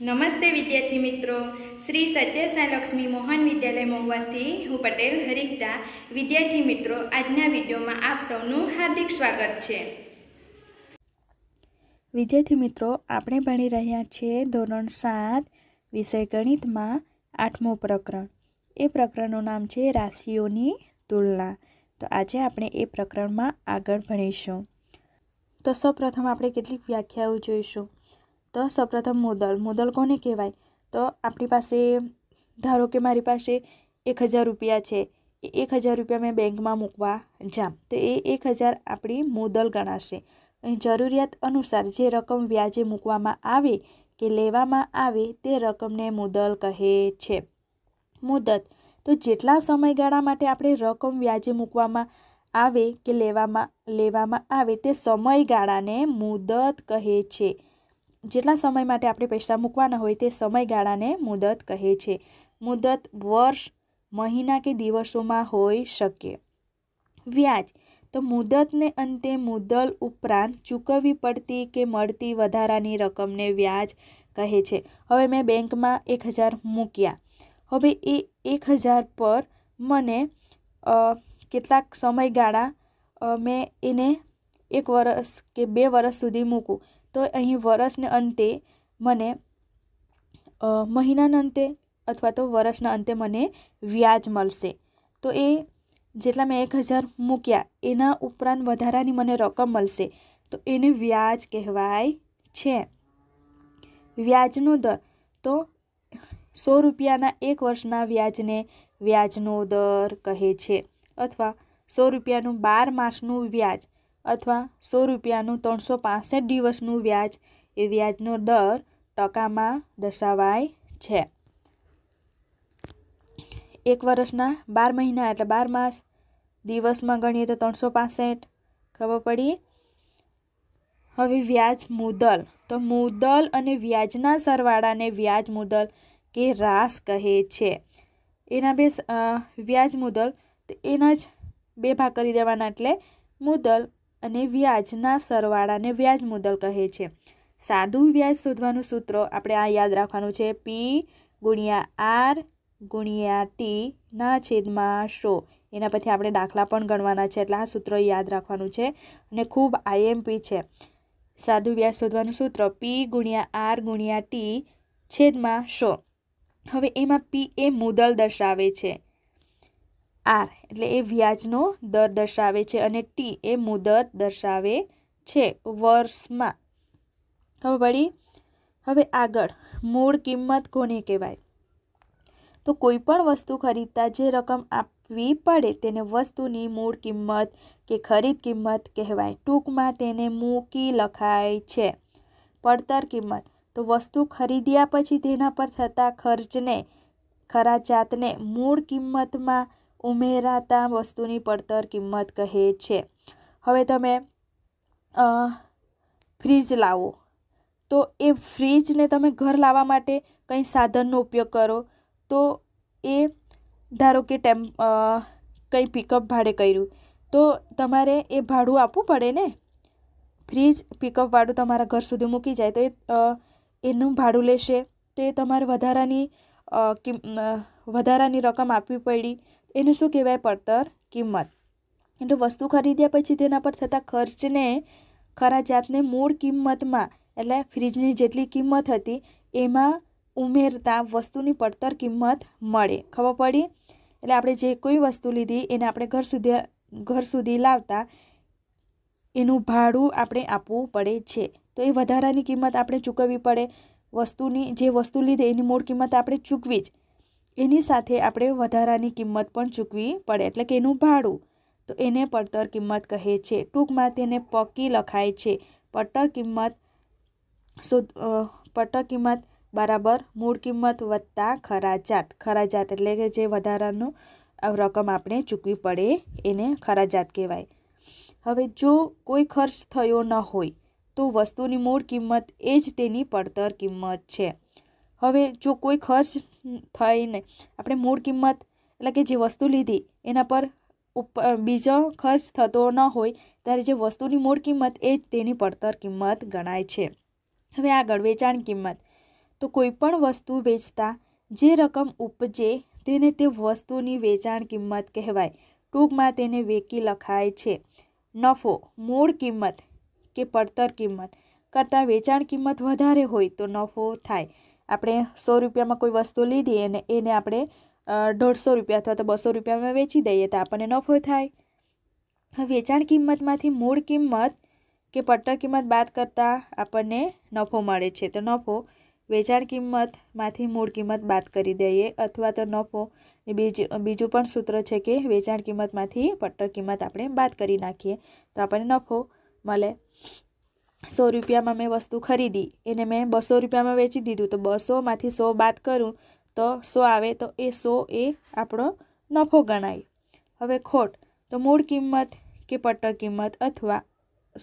નમસ્તે વિદ્યાર્થી મિત્રો શ્રી સત્યસાઈ લક્ષ્મી મોહન વિદ્યાલય મહુવાસથી હું પટેલ હરિકતા વિદ્યાર્થી મિત્રો આજના વિડીયોમાં આપ સૌનું હાર્દિક સ્વાગત છે વિદ્યાર્થી મિત્રો આપણે ભણી રહ્યા છીએ ધોરણ સાત વિષય ગણિતમાં આઠમું પ્રકરણ એ પ્રકરણનું નામ છે રાશિઓની તુલના તો આજે આપણે એ પ્રકરણમાં આગળ ભણીશું તો સૌપ્રથમ આપણે કેટલીક વ્યાખ્યાઓ જોઈશું તો સૌપ્રથમ મોદલ મુદલ કોને કહેવાય તો આપણી પાસે ધારો કે મારી પાસે એક હજાર રૂપિયા છે એ એક હજાર રૂપિયા મેં બેંકમાં મૂકવા જામ તો એ એક હજાર આપણી મોદલ ગણાશે અહીં જરૂરિયાત અનુસાર જે રકમ વ્યાજે મૂકવામાં આવે કે લેવામાં આવે તે રકમને મુદલ કહે છે મુદત તો જેટલા સમયગાળા માટે આપણે રકમ વ્યાજે મૂકવામાં આવે કે લેવામાં લેવામાં આવે તે સમયગાળાને મુદત કહે છે જેટલા સમય માટે આપણે પૈસા મૂકવાના હોય તે સમયગાળાને મુદત કહે છે મુદત વર્ષ મહિના કે દિવસોમાં હોઈ શકે વ્યાજ તો મુદતને અંતે મુદ્દલ ઉપરાંત ચૂકવવી પડતી કે મળતી વધારાની રકમને વ્યાજ કહે છે હવે મેં બેંકમાં એક હજાર મૂક્યા હવે એ એક હજાર પર મને કેટલાક સમયગાળા મેં એને એક વર્ષ કે બે વર્ષ સુધી મૂકું તો અહીં વર્ષને અંતે મને મહિનાના અંતે અથવા તો વર્ષના અંતે મને વ્યાજ મળશે તો એ જેટલા મેં એક હજાર મૂક્યા એના ઉપરાંત વધારાની મને રકમ મળશે તો એને વ્યાજ કહેવાય છે વ્યાજનો દર તો સો રૂપિયાના એક વર્ષના વ્યાજને વ્યાજનો દર કહે છે અથવા સો રૂપિયાનું બાર માસનું વ્યાજ અથવા સો રૂપિયાનું ત્રણસો પાંસઠ દિવસનું વ્યાજ એ વ્યાજનો દર ટકામાં દર્શાવાય છે એક વર્ષના બાર મહિના એટલે બાર માસ દિવસમાં ગણીએ તો ત્રણસો પાસઠ ખબર પડી હવે વ્યાજ મુદલ તો મુદલ અને વ્યાજના સરવાળાને વ્યાજ મુદલ કે રાસ કહે છે એના બે વ્યાજ મુદલ એના જ બે ભાગ કરી દેવાના એટલે મુદલ અને વ્યાજના સરવાળાને વ્યાજ મુદ્દલ કહે છે સાદું વ્યાજ શોધવાનું સૂત્ર આપણે આ યાદ રાખવાનું છે પી ગુણ્યા આર ગુણ્યા ટીના છેદમાં શો એના પછી આપણે દાખલા પણ ગણવાના છે એટલે આ સૂત્ર યાદ રાખવાનું છે અને ખૂબ આઈએમપી છે સાદું વ્યાજ શોધવાનું સૂત્ર પી ગુણ્યા આર ગુણ્યા ટી છેદમાં શો હવે એમાં પી એ મુદલ દર્શાવે છે આર એટલે એ વ્યાજનો દર દર્શાવે છે અને ટી એ મુદત દર્શાવે છે વર્ષમાં હવે પડી હવે આગળ મૂળ કિંમત કોને કહેવાય તો કોઈ પણ વસ્તુ ખરીદતા જે રકમ આપવી પડે તેને વસ્તુની મૂળ કિંમત કે ખરીદ કિંમત કહેવાય ટૂંકમાં તેને મૂકી લખાય છે પડતર કિંમત તો વસ્તુ ખરીદ્યા પછી તેના પર થતા ખર્ચને ખરા જાતને મૂળ કિંમતમાં ઉમેરાતા વસ્તુની પડતર કિંમત કહે છે હવે તમે ફ્રીજ લાવો તો એ ફ્રીજને તમે ઘર લાવવા માટે કંઈ સાધનનો ઉપયોગ કરો તો એ ધારો કે ટેમ કંઈ પિકઅપ ભાડે કર્યું તો તમારે એ ભાડું આપવું પડે ને ફ્રીજ પિકઅપ ભાડું તમારા ઘર સુધી મૂકી જાય તો એ એનું ભાડું લેશે તે તમારે વધારાની કિંમ વધારાની રકમ આપવી પડી એને શું કહેવાય પડતર કિંમત એટલે વસ્તુ ખરીદ્યા પછી તેના પર થતા ખર્ચને ખરા જાતને મૂળ કિંમતમાં એટલે ફ્રીજની જેટલી કિંમત હતી એમાં ઉમેરતા વસ્તુની પડતર કિંમત મળે ખબર પડી એટલે આપણે જે કોઈ વસ્તુ લીધી એને આપણે ઘર સુધી ઘર સુધી લાવતા એનું ભાડું આપણે આપવું પડે છે તો એ વધારાની કિંમત આપણે ચૂકવવી પડે વસ્તુની જે વસ્તુ લીધે એની મૂળ કિંમત આપણે ચૂકવી જ એની સાથે આપણે વધારાની કિંમત પણ ચૂકવી પડે એટલે કે એનું ભાડું તો એને પડતર કિંમત કહે છે ટૂંકમાં તેને પકી લખાય છે પડતર કિંમત શોધ પડતર કિંમત બરાબર મૂળ કિંમત વત્તા ખરાજાત ખરાજાત એટલે કે જે વધારાનું રકમ આપણે ચૂકવી પડે એને ખરાજાત કહેવાય હવે જો કોઈ ખર્ચ થયો ન હોય તો વસ્તુની મૂળ કિંમત એ જ તેની પડતર કિંમત છે હવે જો કોઈ ખર્ચ થઈને આપણે મૂળ કિંમત એટલે કે જે વસ્તુ લીધી એના પર ઉપર બીજો ખર્ચ થતો ન હોય ત્યારે જે વસ્તુની મૂળ કિંમત એ જ તેની પડતર કિંમત ગણાય છે હવે આગળ વેચાણ કિંમત તો કોઈપણ વસ્તુ વેચતા જે રકમ ઉપજે તેને તે વસ્તુની વેચાણ કિંમત કહેવાય ટૂંકમાં તેને વેકી લખાય છે નફો મૂળ કિંમત કે પડતર કિંમત કરતાં વેચાણ કિંમત વધારે હોય તો નફો થાય આપણે સો રૂપિયામાં કોઈ વસ્તુ લીધી અને એને આપણે દોઢસો રૂપિયા અથવા તો બસો રૂપિયામાં વેચી દઈએ તો આપણને નફો થાય વેચાણ કિંમતમાંથી મૂળ કિંમત કે પટ્ટર કિંમત બાદ કરતાં આપણને નફો મળે છે તો નફો વેચાણ કિંમતમાંથી મૂળ કિંમત બાદ કરી દઈએ અથવા તો નફો બીજું બીજું પણ સૂત્ર છે કે વેચાણ કિંમતમાંથી પટ્ટર કિંમત આપણે બાદ કરી નાખીએ તો આપણને નફો મળે સો રૂપિયામાં મેં વસ્તુ ખરીદી એને મેં બસો રૂપિયામાં વેચી દીધું તો બસોમાંથી સો બાદ કરું તો સો આવે તો એ સો એ આપણો નફો ગણાય હવે ખોટ તો મૂળ કિંમત કે પટ્ટ કિંમત અથવા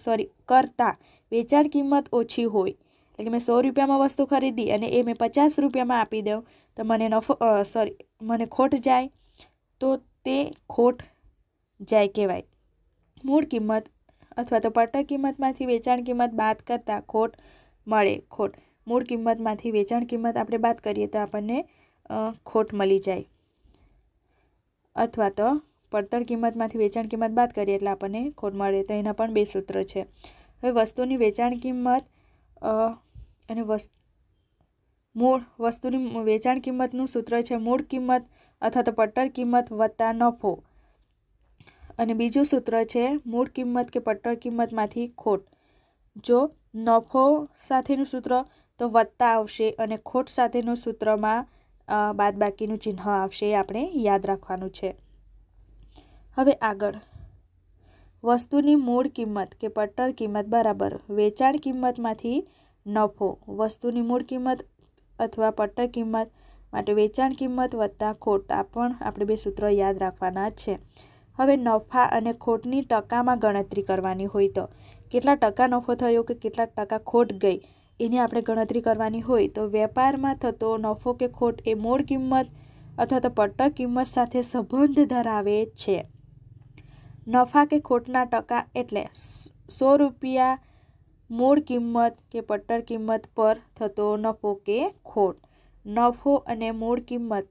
સોરી કરતાં વેચાણ કિંમત ઓછી હોય એટલે કે મેં સો રૂપિયામાં વસ્તુ ખરીદી અને એ મેં પચાસ રૂપિયામાં આપી દઉં તો મને નફો સોરી મને ખોટ જાય તો તે ખોટ જાય કહેવાય મૂળ કિંમત અથવા તો પટ્ટક કિંમતમાંથી વેચાણ કિંમત બાદ કરતાં ખોટ મળે ખોટ મૂળ કિંમતમાંથી વેચાણ કિંમત આપણે બાદ કરીએ તો આપણને ખોટ મળી જાય અથવા તો પડતર કિંમતમાંથી વેચાણ કિંમત બાદ કરીએ એટલે આપણને ખોટ મળે તો એના પણ બે સૂત્ર છે હવે વસ્તુની વેચાણ કિંમત અને વસ્તુ મૂળ વસ્તુની વેચાણ કિંમતનું સૂત્ર છે મૂળ કિંમત અથવા તો પડતર કિંમત વત્તા નફો અને બીજું સૂત્ર છે મૂળ કિંમત કે પટ્ટર કિંમતમાંથી ખોટ જો નફો સાથેનું સૂત્ર તો વત્તા આવશે અને ખોટ સાથેનું સૂત્રમાં બાદબાકીનું ચિહ્ન આવશે આપણે યાદ રાખવાનું છે હવે આગળ વસ્તુની મૂળ કિંમત કે પટ્ટર કિંમત બરાબર વેચાણ કિંમતમાંથી નફો વસ્તુની મૂળ કિંમત અથવા પટ્ટર કિંમત માટે વેચાણ કિંમત વત્તા ખોટ આ પણ આપણે બે સૂત્રો યાદ રાખવાના છે હવે નફા અને ખોટની ટકામાં ગણતરી કરવાની હોય તો કેટલા ટકા નફો થયો કે કેટલા ટકા ખોટ ગઈ એની આપણે ગણતરી કરવાની હોય તો વેપારમાં થતો નફો કે ખોટ એ મૂળ કિંમત અથવા તો પટ્ટક કિંમત સાથે સંબંધ ધરાવે છે નફા કે ખોટના ટકા એટલે સો રૂપિયા મૂળ કિંમત કે પટ્ટર કિંમત પર થતો નફો કે ખોટ નફો અને મૂળ કિંમત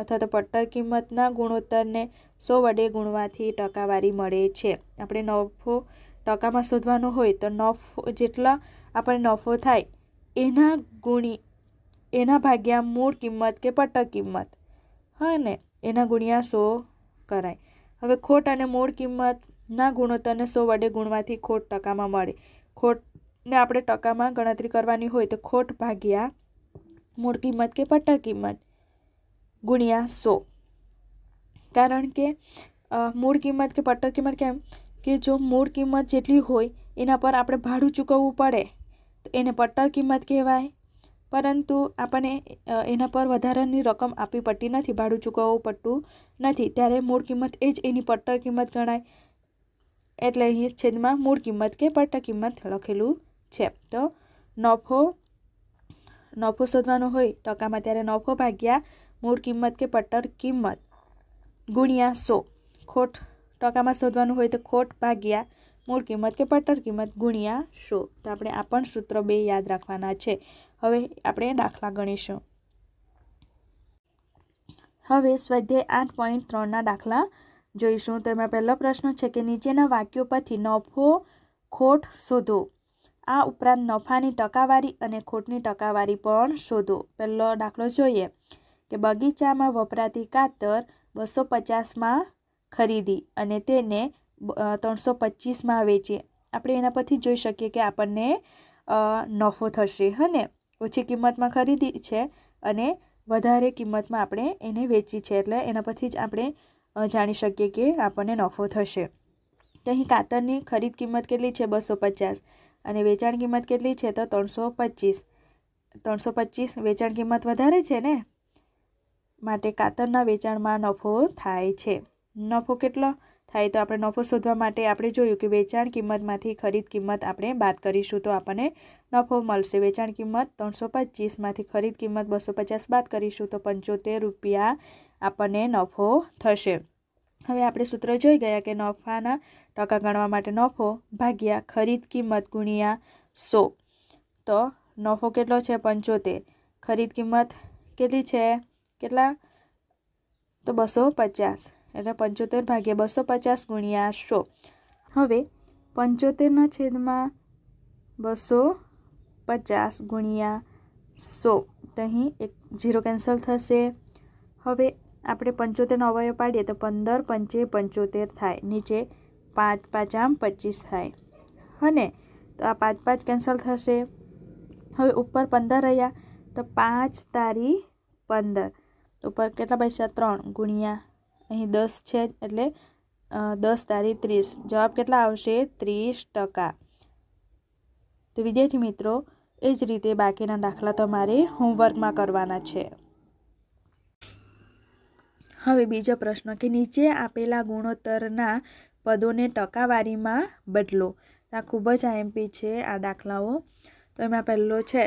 અથવા તો પટ્ટર કિંમતના ગુણોત્તરને સો વડે ગુણવાથી ટકાવારી મળે છે આપણે નફો ટકામાં શોધવાનો હોય તો નફો જેટલા આપણને નફો થાય એના ગુણી એના ભાગ્યા મૂળ કિંમત કે પટક કિંમત હા ને એના ગુણ્યા સો કરાય હવે ખોટ અને મૂળ કિંમતના ગુણોત્તરને સો વડે ગુણવાથી ખોટ ટકામાં મળે ખોટને આપણે ટકામાં ગણતરી કરવાની હોય તો ખોટ ભાગ્યા મૂળ કિંમત કે પટ્ટા કિંમત ગુણ્યા સો કારણ કે મૂળ કિંમત કે પટ્ટર કિંમત કેમ કે જો મૂળ કિંમત જેટલી હોય એના પર આપણે ભાડું ચૂકવવું પડે તો એને પટ્ટર કિંમત કહેવાય પરંતુ આપણને એના પર વધારાની રકમ આપવી પડતી નથી ભાડું ચૂકવવું પડતું નથી ત્યારે મૂળ કિંમત એ જ એની પટ્ટર કિંમત ગણાય એટલે અહીં છેદમાં મૂળ કિંમત કે પટ્ટર કિંમત લખેલું છે તો નફો નફો શોધવાનો હોય ટકામાં ત્યારે નફો ભાગ્યા મૂળ કિંમત કે પટ્ટર કિંમત ગુણ્યા સો ખોટ ટકામાં શોધવાનું હોય તો ખોટ ભાગ્યા મૂળ કિંમત કે પટ્ટર કિંમત ગુણ્યા સો તો આપણે આ પણ સૂત્ર બે યાદ રાખવાના છે હવે આપણે દાખલા ગણીશું હવે સ્વાધ્યાય આઠ પોઈન્ટ ત્રણના દાખલા જોઈશું તો એમાં પહેલો પ્રશ્ન છે કે નીચેના વાક્યો પરથી નફો ખોટ શોધો આ ઉપરાંત નફાની ટકાવારી અને ખોટની ટકાવારી પણ શોધો પહેલો દાખલો જોઈએ કે બગીચામાં વપરાતી કાતર બસો પચાસમાં ખરીદી અને તેને ત્રણસો પચીસમાં વેચી આપણે એના પરથી જોઈ શકીએ કે આપણને નફો થશે હને ઓછી કિંમતમાં ખરીદી છે અને વધારે કિંમતમાં આપણે એને વેચી છે એટલે એના પરથી જ આપણે જાણી શકીએ કે આપણને નફો થશે તો અહીં કાતરની ખરીદ કિંમત કેટલી છે બસો પચાસ અને વેચાણ કિંમત કેટલી છે તો ત્રણસો પચીસ ત્રણસો પચીસ વેચાણ કિંમત વધારે છે ને માટે કાતરના વેચાણમાં નફો થાય છે નફો કેટલો થાય તો આપણે નફો શોધવા માટે આપણે જોયું કે વેચાણ કિંમતમાંથી ખરીદ કિંમત આપણે બાદ કરીશું તો આપણને નફો મળશે વેચાણ કિંમત ત્રણસો પચીસમાંથી ખરીદ કિંમત બસો પચાસ બાદ કરીશું તો પંચોતેર રૂપિયા આપણને નફો થશે હવે આપણે સૂત્ર જોઈ ગયા કે નફાના ટકા ગણવા માટે નફો ભાગ્યા ખરીદ કિંમત ગુણ્યા સો તો નફો કેટલો છે પંચોતેર ખરીદ કિંમત કેટલી છે કેટલા તો બસો પચાસ એટલે પંચોતેર ભાગ્યા બસો પચાસ ગુણ્યા સો હવે પંચોતેરના છેદમાં બસો પચાસ ગુણ્યા સો તો અહીં એક જીરો કેન્સલ થશે હવે આપણે પંચોતેરનો અવયવ પાડીએ તો પંદર પંચે પંચોતેર થાય નીચે પાંચ પાંચ આમ પચીસ થાય હને તો આ પાંચ પાંચ કેન્સલ થશે હવે ઉપર પંદર રહ્યા તો પાંચ તારી પંદર તો પર કેટલા પૈસા ત્રણ ગુણ્યા અહીં દસ છે એટલે દસ તારી ત્રીસ જવાબ કેટલા આવશે ત્રીસ ટકા તો વિદ્યાર્થી મિત્રો એ જ રીતે બાકીના દાખલા તમારે હોમવર્કમાં કરવાના છે હવે બીજો પ્રશ્ન કે નીચે આપેલા ગુણોત્તરના પદોને ટકાવારીમાં બદલો આ ખૂબ જ આઈએમપી છે આ દાખલાઓ તો એમાં પહેલો છે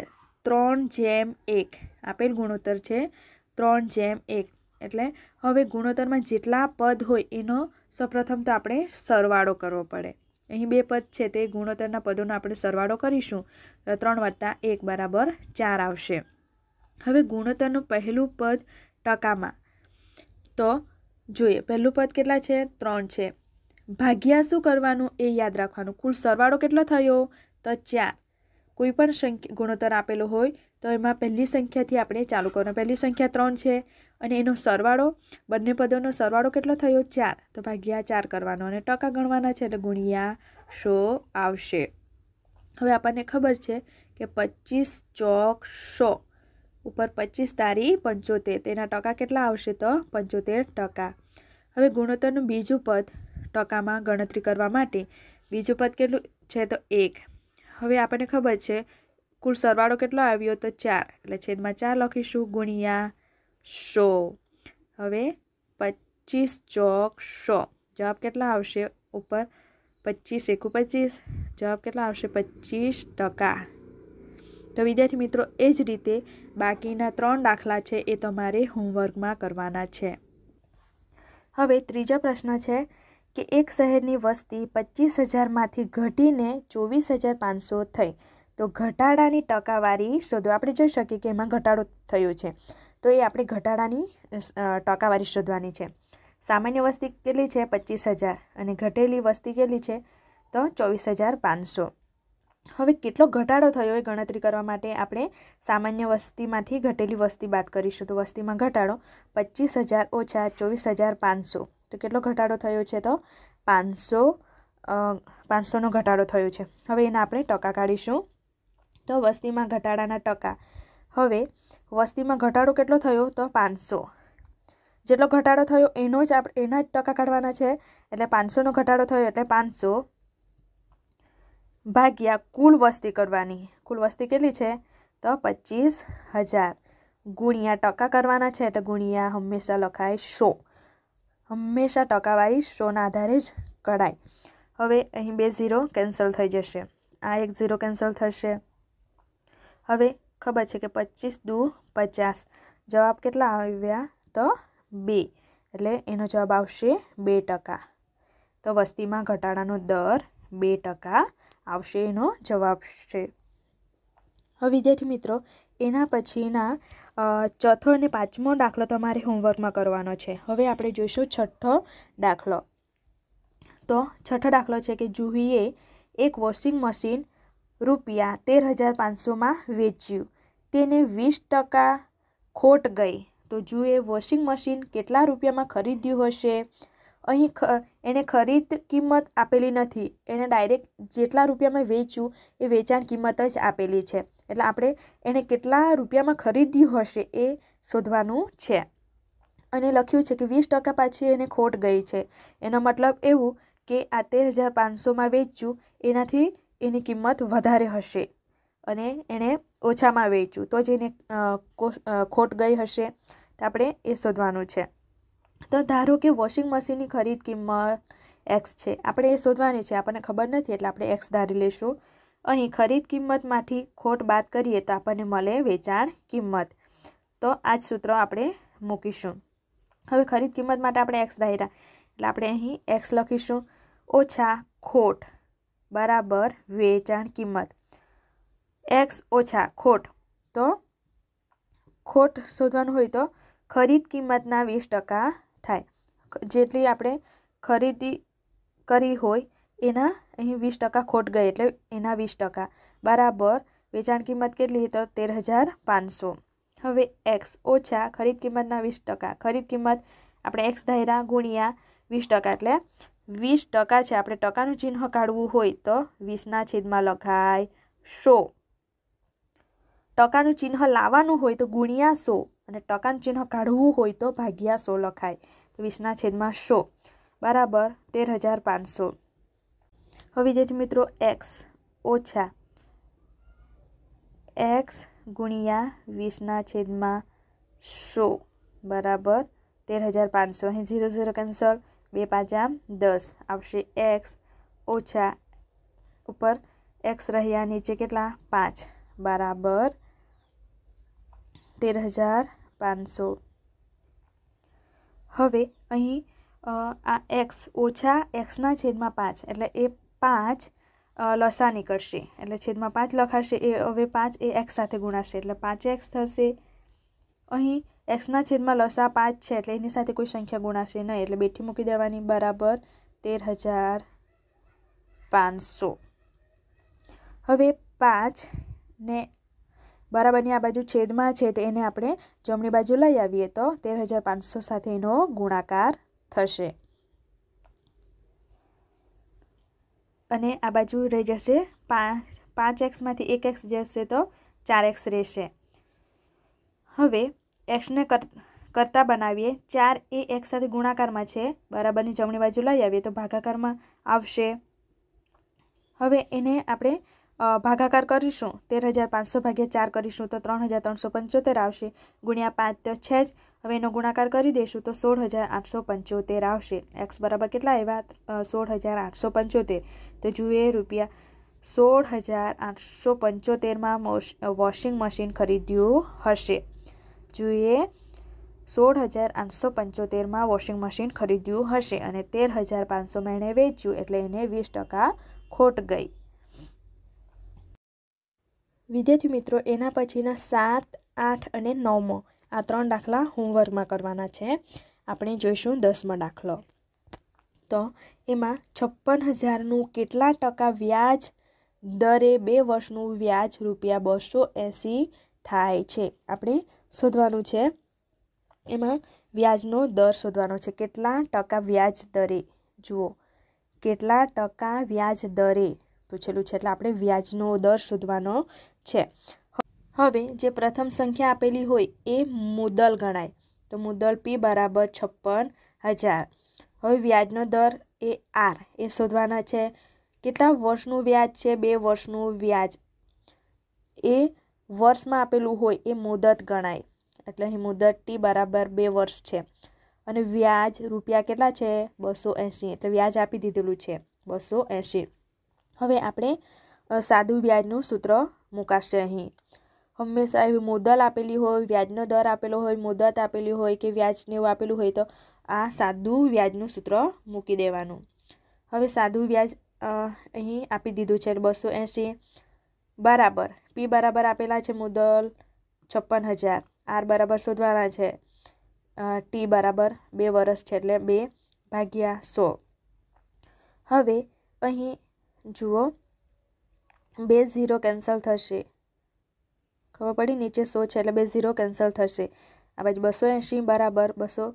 ત્રણ જેમ એક આપેલ ગુણોત્તર છે ત્રણ જેમ એક એટલે હવે ગુણોત્તરમાં જેટલા પદ હોય એનો સૌપ્રથમ તો આપણે સરવાળો કરવો પડે અહીં બે પદ છે તે ગુણોત્તરના પદોનો આપણે સરવાળો કરીશું તો ત્રણ વત્તા એક બરાબર ચાર આવશે હવે ગુણોત્તરનું પહેલું પદ ટકામાં તો જોઈએ પહેલું પદ કેટલા છે ત્રણ છે ભાગ્યા શું કરવાનું એ યાદ રાખવાનું કુલ સરવાળો કેટલો થયો તો ચાર કોઈ પણ સંખ્યા ગુણોત્તર આપેલો હોય તો એમાં પહેલી સંખ્યાથી આપણે ચાલુ કરવાનું પહેલી સંખ્યા ત્રણ છે અને એનો સરવાળો બંને પદોનો સરવાળો કેટલો થયો ચાર તો ભાગ્યા ચાર કરવાનો અને ટકા ગણવાના છે એટલે ગુણ્યા શો આવશે હવે આપણને ખબર છે કે પચીસ ચોક સો ઉપર પચીસ તારી પંચોતેર તેના ટકા કેટલા આવશે તો પંચોતેર ટકા હવે ગુણોત્તરનું બીજું પદ ટકામાં ગણતરી કરવા માટે બીજું પદ કેટલું છે તો એક હવે આપણને ખબર છે કુલ સરવાળો કેટલો આવ્યો તો ચાર એટલે છેદમાં ચાર લખીશું ગુણ્યા સો હવે પચીસ ચોક સો જવાબ કેટલા આવશે ઉપર પચીસ એકુ પચીસ જવાબ કેટલા આવશે પચીસ ટકા તો વિદ્યાર્થી મિત્રો એ જ રીતે બાકીના ત્રણ દાખલા છે એ તમારે હોમવર્કમાં કરવાના છે હવે ત્રીજો પ્રશ્ન છે કે એક શહેરની વસ્તી પચીસ હજારમાંથી ઘટીને ચોવીસ હજાર પાંચસો થઈ તો ઘટાડાની ટકાવારી શોધો આપણે જોઈ શકીએ કે એમાં ઘટાડો થયો છે તો એ આપણે ઘટાડાની ટકાવારી શોધવાની છે સામાન્ય વસ્તી કેટલી છે પચીસ હજાર અને ઘટેલી વસ્તી કેટલી છે તો ચોવીસ હજાર પાંચસો હવે કેટલો ઘટાડો થયો એ ગણતરી કરવા માટે આપણે સામાન્ય વસ્તીમાંથી ઘટેલી વસ્તી બાદ કરીશું તો વસ્તીમાં ઘટાડો પચીસ હજાર ઓછા ચોવીસ હજાર પાંચસો તો કેટલો ઘટાડો થયો છે તો પાંચસો પાંચસોનો ઘટાડો થયો છે હવે એના આપણે ટકા કાઢીશું તો વસ્તીમાં ઘટાડાના ટકા હવે વસ્તીમાં ઘટાડો કેટલો થયો તો પાંચસો જેટલો ઘટાડો થયો એનો જ આપણે એના જ ટકા કાઢવાના છે એટલે પાંચસોનો ઘટાડો થયો એટલે પાંચસો ભાગ્યા કુલ વસ્તી કરવાની કુલ વસ્તી કેટલી છે તો પચીસ હજાર ગુણ્યા ટકા કરવાના છે એટલે ગુણ્યા હંમેશા લખાય સો હંમેશા ટકાવારી સોના આધારે જ કઢાય હવે અહીં બે ઝીરો કેન્સલ થઈ જશે આ એક ઝીરો કેન્સલ થશે હવે ખબર છે કે પચીસ દુ પચાસ જવાબ કેટલા આવ્યા તો બે એટલે એનો જવાબ આવશે બે ટકા તો વસ્તીમાં ઘટાડાનો દર બે ટકા આવશે એનો જવાબ છે હવે વિદ્યાર્થી મિત્રો એના પછીના ચોથો અને પાંચમો દાખલો તમારે હોમવર્કમાં કરવાનો છે હવે આપણે જોઈશું છઠ્ઠો દાખલો તો છઠ્ઠો દાખલો છે કે જુહીએ એક વોશિંગ મશીન રૂપિયા તેર હજાર પાંચસોમાં વેચ્યું તેને વીસ ટકા ખોટ ગઈ તો જુએ વોશિંગ મશીન કેટલા રૂપિયામાં ખરીદ્યું હશે અહીં એણે ખરીદ કિંમત આપેલી નથી એણે ડાયરેક્ટ જેટલા રૂપિયામાં વેચ્યું એ વેચાણ કિંમત જ આપેલી છે એટલે આપણે એણે કેટલા રૂપિયામાં ખરીદ્યું હશે એ શોધવાનું છે અને લખ્યું છે કે વીસ ટકા પાછી એને ખોટ ગઈ છે એનો મતલબ એવું કે આ તેર હજાર પાંચસોમાં વેચ્યું એનાથી એની કિંમત વધારે હશે અને એણે ઓછામાં વેચ્યું તો જેને એને ખોટ ગઈ હશે તો આપણે એ શોધવાનું છે તો ધારો કે વોશિંગ મશીનની ખરીદ કિંમત એક્સ છે આપણે એ શોધવાની છે આપણને ખબર નથી એટલે આપણે એક્સ ધારી લઈશું અહીં ખરીદ કિંમતમાંથી ખોટ બાદ કરીએ તો આપણને મળે વેચાણ કિંમત તો આ જ સૂત્ર આપણે મૂકીશું હવે ખરીદ કિંમત માટે આપણે એક્સ ધાર્યા એટલે આપણે અહીં એક્સ લખીશું ઓછા ખોટ બરાબર વેચાણ કિંમત એક્સ ઓછા ખોટ તો ખોટ શોધવાનું હોય તો ખરીદ કિંમતના વીસ ટકા થાય જેટલી આપણે ખરીદી કરી હોય એના અહીં વીસ ટકા ખોટ ગઈ એટલે એના વીસ ટકા બરાબર વેચાણ કિંમત કેટલી તો તેર હજાર પાંચસો હવે એક્સ ઓછા ખરીદ કિંમતના વીસ ટકા ખરીદ કિંમત આપણે એક્સ ધાર્યા ગુણ્યા વીસ ટકા એટલે વીસ ટકા છે આપણે ટકાનું ચિહ્ન કાઢવું હોય તો વીસના છેદમાં લખાય સો ટકાનું ચિહ્ન લાવવાનું હોય તો ગુણ્યા સો અને ટકાનું ચિહ્ન કાઢવું હોય તો ભાગ્યા સો લખાય તો વીસના છેદમાં સો બરાબર તેર હજાર પાંચસો હવે વિદ્યાર્થી મિત્રો એક્સ ઓછા એક્સ ગુણ્યા વીસના છેદમાં સો બરાબર તેર હજાર પાંચસો અહીં ઝીરો ઝીરો કેન્સલ બે પાંચા દસ આવશે એક્સ ઓછા ઉપર એક્સ રહ્યા નીચે કેટલા પાંચ બરાબર તેર હજાર પાંચસો હવે અહીં આ એક્સ ઓછા એક્સના છેદમાં પાંચ એટલે એ પાંચ લસા નીકળશે એટલે છેદમાં પાંચ લખાશે એ હવે પાંચ એ એક્સ સાથે ગુણાશે એટલે પાંચ એક્સ થશે અહીં એક્સના છેદમાં લસા પાંચ છે એટલે એની સાથે કોઈ સંખ્યા ગુણાશે નહીં એટલે બેઠી મૂકી દેવાની બરાબર તેર હજાર પાંચસો હવે પાંચ ને બરાબરની આ બાજુ છેદમાં છે તો એને આપણે જમણી બાજુ લઈ આવીએ તો તેર હજાર પાંચસો સાથે એનો ગુણાકાર થશે અને આ બાજુ રહી જશે પાંચ પાંચ એક્સમાંથી એક એક્સ જશે તો ચાર એક્સ રહેશે હવે એક્સને કર કરતાં બનાવીએ ચાર એ એક સાથે ગુણાકારમાં છે બરાબરની જમણી બાજુ લઈ આવીએ તો ભાગાકારમાં આવશે હવે એને આપણે ભાગાકાર કરીશું તેર હજાર પાંચસો ભાગ્યા ચાર કરીશું તો ત્રણ હજાર ત્રણસો પંચોતેર આવશે ગુણ્યા પાંચ તો છે જ હવે એનો ગુણાકાર કરી દઈશું તો સોળ હજાર આઠસો પંચોતેર આવશે એક્સ બરાબર કેટલા આવ્યા સોળ હજાર આઠસો પંચોતેર તો જુએ રૂપિયા સોળ હજાર આઠસો પંચોતેરમાં વોશિંગ મશીન ખરીદ્યું હશે બચ્ચુએ સોળ હજાર આઠસો પંચોતેરમાં વોશિંગ મશીન ખરીદ્યું હશે અને તેર હજાર પાંચસો મેણે વેચ્યું એટલે એને વીસ ટકા ખોટ ગઈ વિદ્યાર્થી મિત્રો એના પછીના સાત આઠ અને નવમો આ ત્રણ દાખલા હોમવર્કમાં કરવાના છે આપણે જોઈશું દસમો દાખલો તો એમાં છપ્પન હજારનું કેટલા ટકા વ્યાજ દરે બે વર્ષનું વ્યાજ રૂપિયા બસો એંસી થાય છે આપણે શોધવાનું છે એમાં વ્યાજનો દર શોધવાનો છે કેટલા ટકા વ્યાજ દરે જુઓ કેટલા ટકા વ્યાજ દરે પૂછેલું છે એટલે આપણે વ્યાજનો દર શોધવાનો છે હવે જે પ્રથમ સંખ્યા આપેલી હોય એ મુદલ ગણાય તો મુદ્દલ પી બરાબર છપ્પન હજાર હવે વ્યાજનો દર એ આર એ શોધવાના છે કેટલા વર્ષનું વ્યાજ છે બે વર્ષનું વ્યાજ એ વર્ષમાં આપેલું હોય એ મુદત ગણાય એટલે અહીં મુદતથી બરાબર બે વર્ષ છે અને વ્યાજ રૂપિયા કેટલા છે બસો એંસી એટલે વ્યાજ આપી દીધેલું છે બસો એંસી હવે આપણે સાદું વ્યાજનું સૂત્ર મૂકાશે અહીં હંમેશા એવી મુદલ આપેલી હોય વ્યાજનો દર આપેલો હોય મુદત આપેલી હોય કે વ્યાજને એવું આપેલું હોય તો આ સાદું વ્યાજનું સૂત્ર મૂકી દેવાનું હવે સાદું વ્યાજ અહીં આપી દીધું છે બસો એંસી બરાબર પી બરાબર આપેલા છે મુદ્દલ છપ્પન હજાર આર બરાબર શોધવાના છે ટી બરાબર બે વર્ષ છે એટલે બે ભાગ્યા સો હવે અહીં જુઓ બે ઝીરો કેન્સલ થશે ખબર પડી નીચે સો છે એટલે બે ઝીરો કેન્સલ થશે આ બાજુ બસો એંશી બરાબર બસો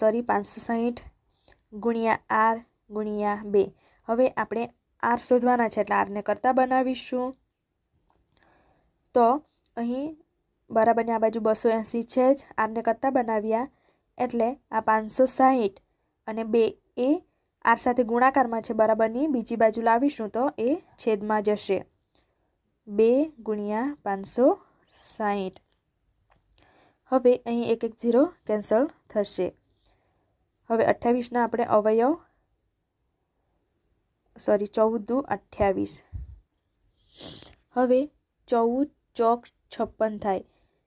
સોરી પાંચસો સાહીઠ ગુણ્યા આર ગુણ્યા બે હવે આપણે આર શોધવાના છે એટલે આરને કરતાં બનાવીશું તો અહીં બરાબરની આ બાજુ બસો એંસી છે જ આરને કરતાં બનાવ્યા એટલે આ પાંચસો સાહીઠ અને બે એ આર સાથે ગુણાકારમાં છે બરાબરની બીજી બાજુ લાવીશું તો એ છેદમાં જશે બે ગુણ્યા પાંચસો સાહીઠ હવે અહીં એક એક ઝીરો કેન્સલ થશે હવે અઠ્યાવીસના આપણે અવયવ સોરી ચૌદ દુ અઠ્યાવીસ હવે ચૌદ ચોક છપ્પન થાય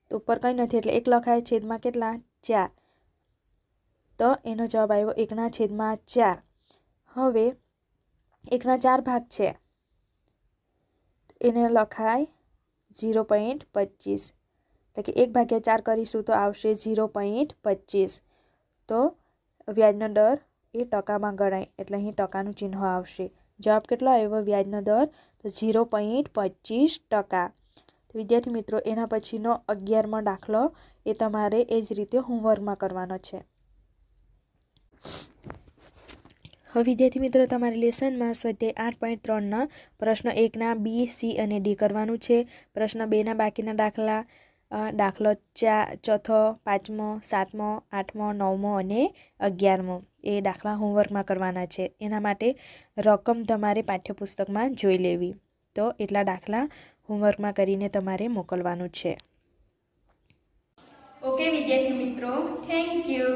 તો ઉપર કંઈ નથી એટલે એક લખાય છેદમાં કેટલા ચાર તો એનો જવાબ આવ્યો એકના છેદમાં ચાર હવે એકના ચાર ભાગ છે એને લખાય ઝીરો પોઈન્ટ પચીસ એટલે કે એક ભાગ્યા ચાર કરીશું તો આવશે ઝીરો પોઈન્ટ પચીસ તો વ્યાજનો દર એ ટકામાં ગણાય એટલે અહીં ટકાનું ચિહ્ન આવશે જવાબ કેટલો આવ્યો વ્યાજનો દર તો ઝીરો પોઈન્ટ પચીસ ટકા વિદ્યાર્થી મિત્રો એના પછીનો અગિયારમો દાખલો એ તમારે એ જ રીતે હોમવર્કમાં કરવાનો છે હવે વિદ્યાર્થી મિત્રો તમારી લેસનમાં સ્વાધ્યાય આઠ પોઈન્ટ ત્રણના પ્રશ્ન એકના બી સી અને ડી કરવાનું છે પ્રશ્ન બેના બાકીના દાખલા દાખલો ચા ચોથો પાંચમો સાતમો આઠમો નવમો અને અગિયારમો એ દાખલા હોમવર્કમાં કરવાના છે એના માટે રકમ તમારે પાઠ્યપુસ્તકમાં જોઈ લેવી તો એટલા દાખલા હોમવર્કમાં કરીને તમારે મોકલવાનું છે ઓકે વિદ્યાર્થી મિત્રો થેન્ક યુ